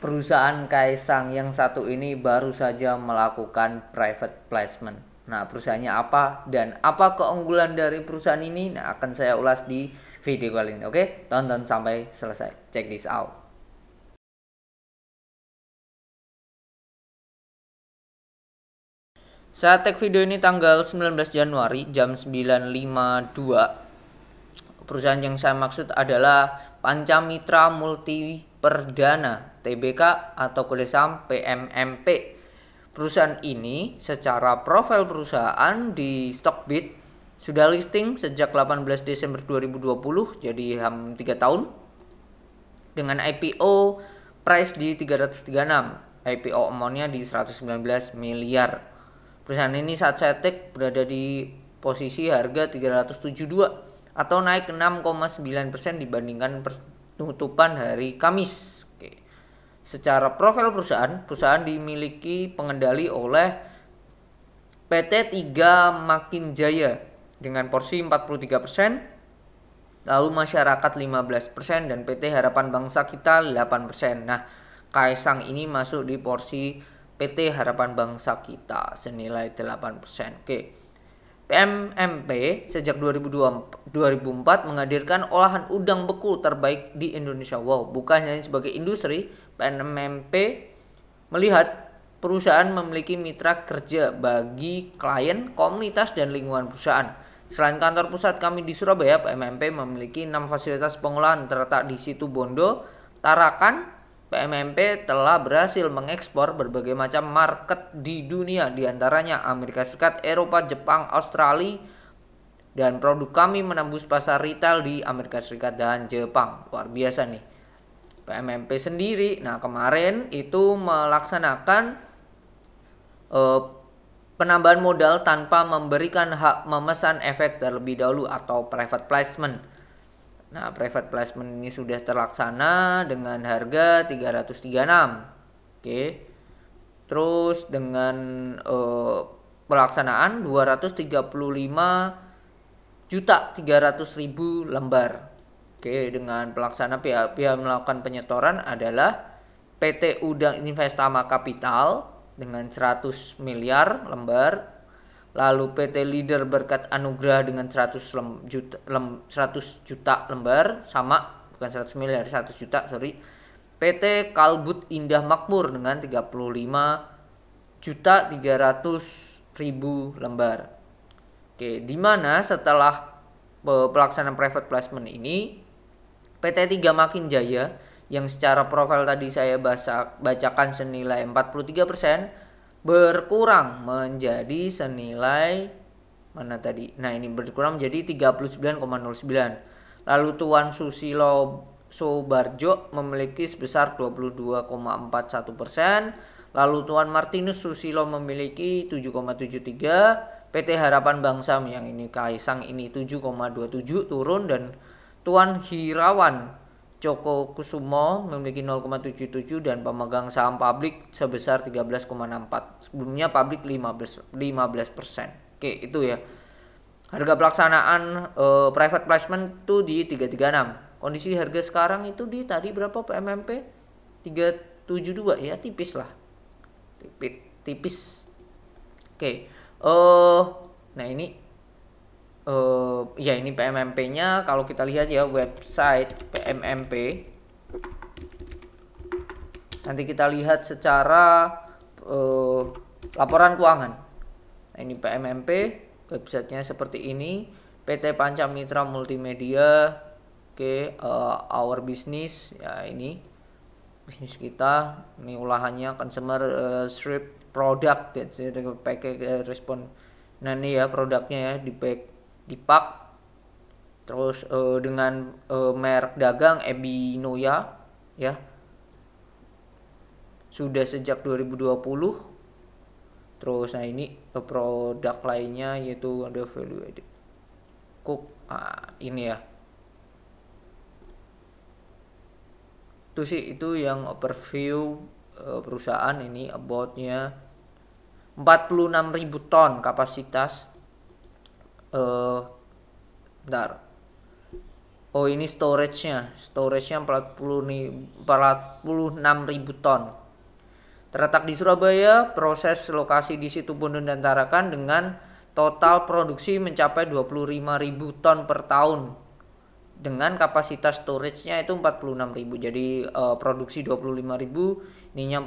perusahaan Kaisang yang satu ini baru saja melakukan private placement. Nah, perusahaannya apa dan apa keunggulan dari perusahaan ini? Nah, akan saya ulas di video kali ini. Oke, tonton sampai selesai. Check this out. Saya tag video ini tanggal 19 Januari jam 9.52. Perusahaan yang saya maksud adalah Pancamitra Multi Perdana TBK atau kuliah saham PMMP. Perusahaan ini secara profil perusahaan di Stockbit sudah listing sejak 18 Desember 2020 jadi ham 3 tahun dengan IPO price di 336 IPO amountnya di 119 miliar perusahaan ini saat saya tek berada di posisi harga 372 atau naik 6,9% dibandingkan penutupan hari Kamis. Oke. Secara profil perusahaan, perusahaan dimiliki pengendali oleh PT 3 Makin Jaya dengan porsi 43%, lalu masyarakat 15% dan PT Harapan Bangsa kita 8%. Nah, Kaisang ini masuk di porsi PT Harapan Bangsa kita senilai 8%. Oke. PMMP sejak 2024, 2004 menghadirkan olahan udang beku terbaik di Indonesia. Wow, bukan hanya sebagai industri, PMMP melihat perusahaan memiliki mitra kerja bagi klien, komunitas, dan lingkungan perusahaan. Selain kantor pusat kami di Surabaya, PMMP memiliki 6 fasilitas pengolahan terletak di situ Bondo, Tarakan, PMMP telah berhasil mengekspor berbagai macam market di dunia, diantaranya Amerika Serikat, Eropa, Jepang, Australia, dan produk kami menembus pasar retail di Amerika Serikat dan Jepang. Luar biasa nih. PMMP sendiri, nah kemarin itu melaksanakan eh, penambahan modal tanpa memberikan hak memesan efek terlebih dahulu atau private placement Nah, private placement ini sudah terlaksana dengan harga 336. Oke. Terus dengan uh, pelaksanaan 235 juta 300 ribu lembar. Oke, dengan pelaksana pihak-pihak melakukan penyetoran adalah PT Udang Investama Kapital dengan 100 miliar lembar, lalu PT Leader berkat anugerah dengan 100 lem, juta, lem, 100 juta lembar sama bukan 100 miliar 100 juta sorry PT Kalbut Indah Makmur dengan 35 juta 300 ribu lembar Oke dimana setelah e, pelaksanaan private placement ini PT 3 Makin Jaya yang secara profil tadi saya basa, bacakan senilai 43 persen berkurang menjadi senilai mana tadi? Nah, ini berkurang menjadi 39,09. Lalu Tuan Susilo Sobarjo memiliki sebesar 22,41%, lalu Tuan Martinus Susilo memiliki 7,73, PT Harapan Bangsam yang ini Kaisang ini 7,27 turun dan Tuan Hirawan Coko Kusumo memiliki 0,77 dan pemegang saham publik sebesar 13,64. Sebelumnya publik 15 persen. Oke, itu ya. Harga pelaksanaan uh, private placement itu di 336. Kondisi harga sekarang itu di tadi berapa PMMP? 372 ya, tipis lah. Tipis tipis. Oke. uh, nah ini uh, ya ini PMMP-nya kalau kita lihat ya website PMMP nanti kita lihat secara uh, laporan keuangan nah, ini PMMP websitenya seperti ini PT Panca Mitra Multimedia oke okay, uh, eh, our business ya ini bisnis kita ini ulahannya consumer uh, strip product ya pakai respon nah ini ya produknya ya di back di terus uh, dengan uh, merek dagang Ebinoya ya sudah sejak 2020 terus nah ini uh, produk lainnya yaitu ada value added cook ah, ini ya itu sih itu yang overview uh, perusahaan ini aboutnya 46.000 ton kapasitas uh, bentar oh ini storage-nya storage-nya 40 nih 46.000 ton terletak di Surabaya proses lokasi di situ Bondon dan Tarakan dengan total produksi mencapai ribu ton per tahun dengan kapasitas storage-nya itu ribu jadi uh, produksi 25.000 ininya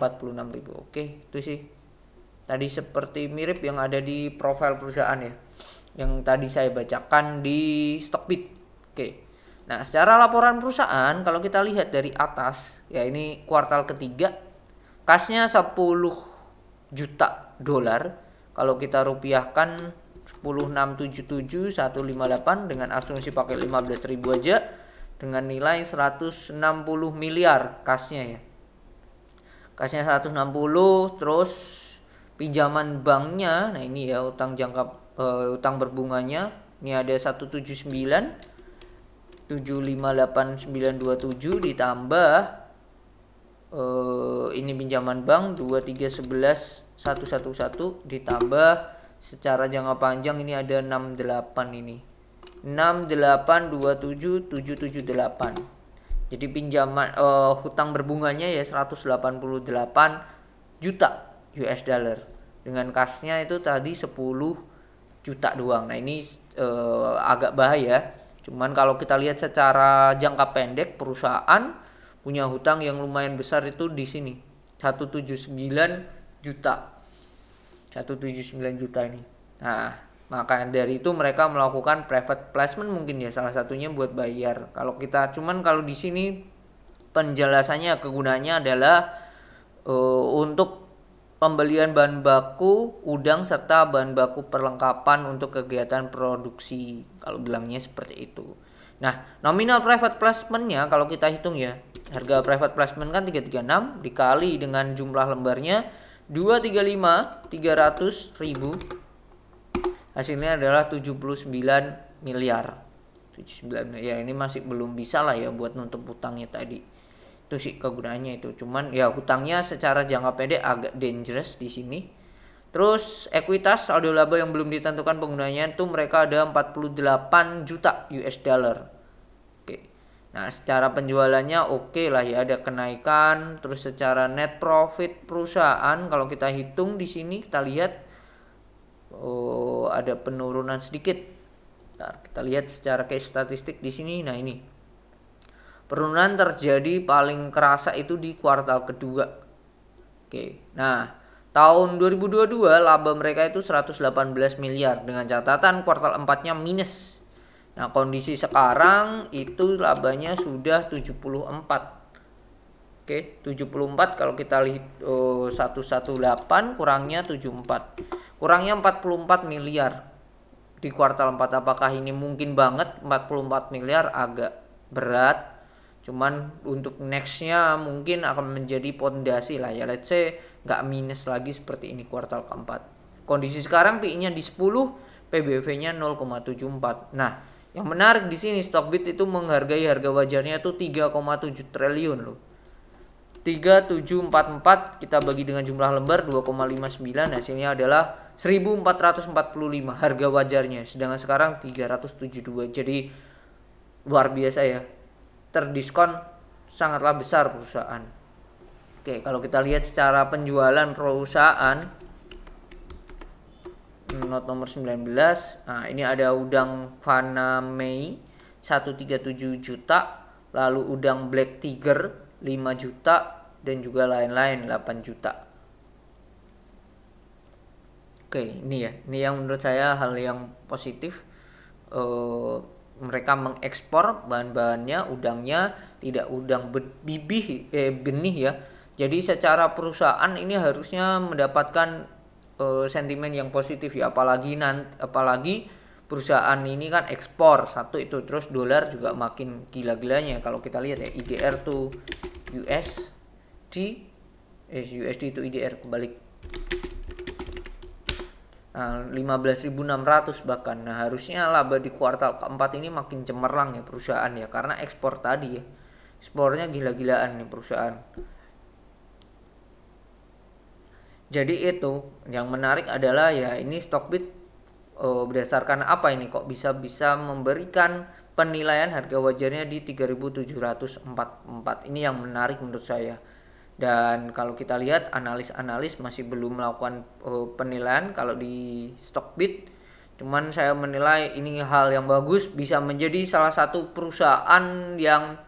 ribu oke itu sih tadi seperti mirip yang ada di profil perusahaan ya yang tadi saya bacakan di Stockbit. Oke. Nah, secara laporan perusahaan kalau kita lihat dari atas, ya ini kuartal ketiga, kasnya 10 juta dolar. Kalau kita rupiahkan lima delapan dengan asumsi pakai belas ribu aja dengan nilai 160 miliar kasnya ya. Kasnya 160 terus pinjaman banknya. Nah, ini ya utang jangka uh, utang berbunganya ini ada 179 758927 ditambah uh, ini pinjaman bank 111 ditambah secara jangka panjang ini ada 68 ini 6827778 jadi pinjaman uh, hutang berbunganya ya 188 juta US dollar dengan kasnya itu tadi 10 juta doang. Nah, ini uh, agak bahaya. Cuman kalau kita lihat secara jangka pendek perusahaan punya hutang yang lumayan besar itu di sini 179 juta. 179 juta ini. Nah, maka dari itu mereka melakukan private placement mungkin ya salah satunya buat bayar. Kalau kita cuman kalau di sini penjelasannya kegunaannya adalah uh, untuk pembelian bahan baku udang serta bahan baku perlengkapan untuk kegiatan produksi kalau bilangnya seperti itu nah nominal private placementnya kalau kita hitung ya harga private placement kan 336 dikali dengan jumlah lembarnya 235 300 ribu hasilnya adalah 79 miliar 79 ya ini masih belum bisa lah ya buat nutup utangnya tadi itu sih kegunaannya itu cuman ya hutangnya secara jangka pendek agak dangerous di sini terus ekuitas saldo laba yang belum ditentukan penggunaannya itu mereka ada 48 juta US dollar oke nah secara penjualannya oke okay lah ya ada kenaikan terus secara net profit perusahaan kalau kita hitung di sini kita lihat oh ada penurunan sedikit Bentar, kita lihat secara case statistik di sini nah ini Penurunan terjadi paling kerasa itu di kuartal kedua. Oke. Nah, tahun 2022 laba mereka itu 118 miliar dengan catatan kuartal 4-nya minus. Nah, kondisi sekarang itu labanya sudah 74. Oke, 74 kalau kita lihat oh, 118 kurangnya 74. Kurangnya 44 miliar di kuartal 4. Apakah ini mungkin banget 44 miliar agak berat cuman untuk nextnya mungkin akan menjadi pondasi lah ya let's say nggak minus lagi seperti ini kuartal keempat kondisi sekarang PI nya di 10 PBV nya 0,74 nah yang menarik di sini Stockbit itu menghargai harga wajarnya tuh 3,7 triliun loh 3744 kita bagi dengan jumlah lembar 2,59 hasilnya adalah 1445 harga wajarnya sedangkan sekarang 372 jadi luar biasa ya terdiskon sangatlah besar perusahaan. Oke, kalau kita lihat secara penjualan perusahaan not nomor 19. Nah, ini ada udang Fana Mei 137 juta, lalu udang Black Tiger 5 juta dan juga lain-lain 8 juta. Oke, ini ya. Ini yang menurut saya hal yang positif. Eh, mereka mengekspor bahan-bahannya udangnya tidak udang bibih eh, benih ya jadi secara perusahaan ini harusnya mendapatkan eh, sentimen yang positif ya apalagi nanti apalagi perusahaan ini kan ekspor satu itu terus dolar juga makin gila-gilanya kalau kita lihat ya IDR tuh USD eh USD itu IDR kebalik 15.600 eh, bahkan. Nah, harusnya laba di kuartal keempat ini makin cemerlang ya perusahaan ya karena ekspor tadi ya. Ekspornya gila-gilaan nih perusahaan. Jadi itu yang menarik adalah ya ini Stockbit oh, eh, berdasarkan apa ini kok bisa bisa memberikan penilaian harga wajarnya di 3744. Ini yang menarik menurut saya dan kalau kita lihat analis-analis masih belum melakukan uh, penilaian kalau di Stockbit cuman saya menilai ini hal yang bagus bisa menjadi salah satu perusahaan yang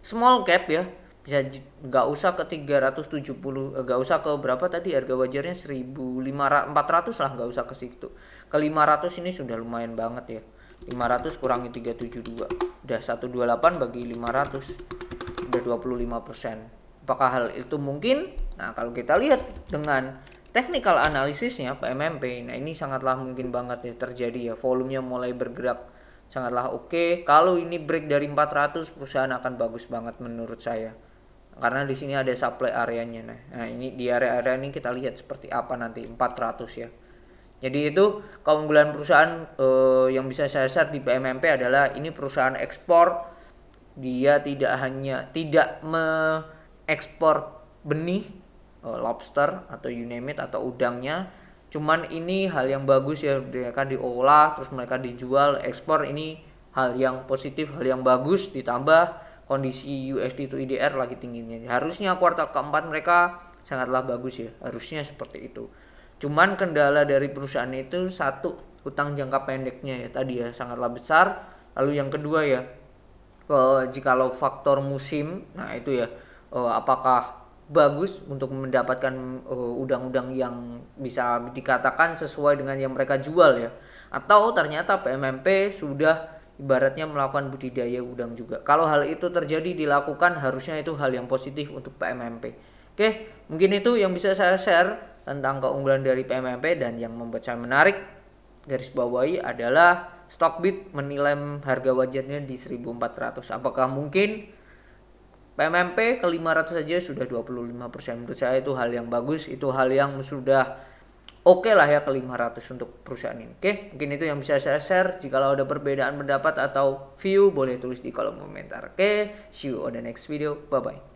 small cap ya bisa nggak usah ke 370 eh, nggak usah ke berapa tadi harga wajarnya 1500 ratus lah nggak usah ke situ ke 500 ini sudah lumayan banget ya 500 kurangi 372 udah 128 bagi 500 udah 25 persen Apakah hal itu mungkin? Nah, kalau kita lihat dengan technical analisisnya PMMP, nah ini sangatlah mungkin banget ya terjadi ya. Volumenya mulai bergerak sangatlah oke. Okay. Kalau ini break dari 400 perusahaan akan bagus banget menurut saya. Karena di sini ada supply areanya. Nah, nah ini di area-area ini kita lihat seperti apa nanti 400 ya. Jadi itu keunggulan perusahaan eh, yang bisa saya share di PMMP adalah ini perusahaan ekspor dia tidak hanya tidak me ekspor benih eh, lobster atau you name it atau udangnya cuman ini hal yang bagus ya mereka diolah terus mereka dijual ekspor ini hal yang positif hal yang bagus ditambah kondisi USD to IDR e lagi tingginya harusnya kuartal keempat mereka sangatlah bagus ya harusnya seperti itu cuman kendala dari perusahaan itu satu utang jangka pendeknya ya tadi ya sangatlah besar lalu yang kedua ya eh, jika lo faktor musim nah itu ya uh, apakah bagus untuk mendapatkan eh, udang-udang uh, yang bisa dikatakan sesuai dengan yang mereka jual ya atau ternyata PMMP sudah ibaratnya melakukan budidaya udang juga. Kalau hal itu terjadi dilakukan harusnya itu hal yang positif untuk PMMP. Oke, mungkin itu yang bisa saya share tentang keunggulan dari PMMP dan yang membuat saya menarik garis bawahi adalah Stockbit menilai harga wajarnya di 1400. Apakah mungkin PMMP ke 500 saja sudah 25% menurut saya itu hal yang bagus, itu hal yang sudah oke okay lah ya ke 500 untuk perusahaan ini. Oke, okay? mungkin itu yang bisa saya share. Jika ada perbedaan pendapat atau view boleh tulis di kolom komentar. Oke, okay? see you on the next video. Bye bye.